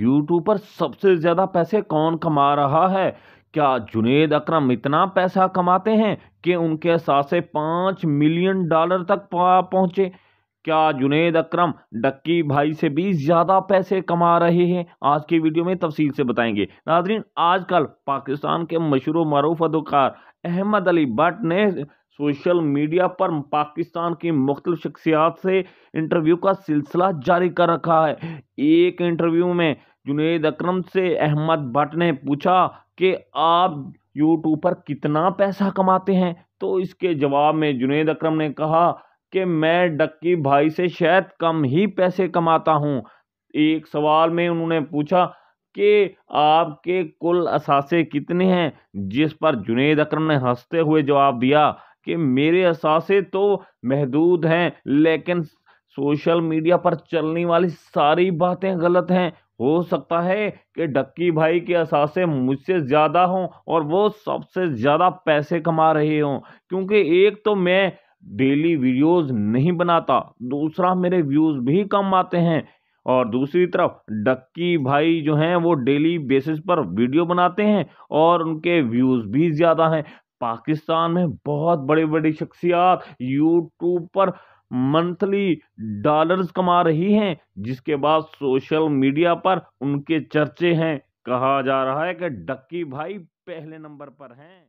YouTube पर सबसे ज़्यादा पैसे कौन कमा रहा है क्या जुनेद अकरम इतना पैसा कमाते हैं कि उनके साथ से पाँच मिलियन डॉलर तक पहुँचे क्या जुनेद अकरम डक्की भाई से भी ज़्यादा पैसे कमा रहे हैं आज की वीडियो में तफसील से बताएंगे नाजरीन आजकल पाकिस्तान के मशहूर मरूफ अदकार अहमद अली भट्ट ने सोशल मीडिया पर पाकिस्तान की मुख्त शख्सियात से इंटरव्यू का सिलसिला जारी कर रखा है एक इंटरव्यू में जुनेद अक्रम से अहमद भट्ट ने पूछा कि आप यूट्यूब पर कितना पैसा कमाते हैं तो इसके जवाब में जुनेद अक्रम ने कहा कि मैं डक्की भाई से शायद कम ही पैसे कमाता हूँ एक सवाल में उन्होंने पूछा कि आपके कुल असासे कितने हैं जिस पर जुनेद अक्रम ने हंसते हुए जवाब दिया कि मेरे असासे तो महदूद हैं लेकिन सोशल मीडिया पर चलने वाली सारी बातें गलत हैं हो सकता है कि डक्की भाई के असासे मुझसे ज़्यादा हों और वो सबसे ज़्यादा पैसे कमा रहे हों क्योंकि एक तो मैं डेली वीडियोस नहीं बनाता दूसरा मेरे व्यूज़ भी कम आते हैं और दूसरी तरफ डक्की भाई जो हैं वो डेली बेसिस पर वीडियो बनाते हैं और उनके व्यूज़ भी ज़्यादा हैं पाकिस्तान में बहुत बड़ी बड़ी शख्सियात यूट्यूब पर मंथली डॉलर्स कमा रही हैं जिसके बाद सोशल मीडिया पर उनके चर्चे हैं कहा जा रहा है कि डक्की भाई पहले नंबर पर हैं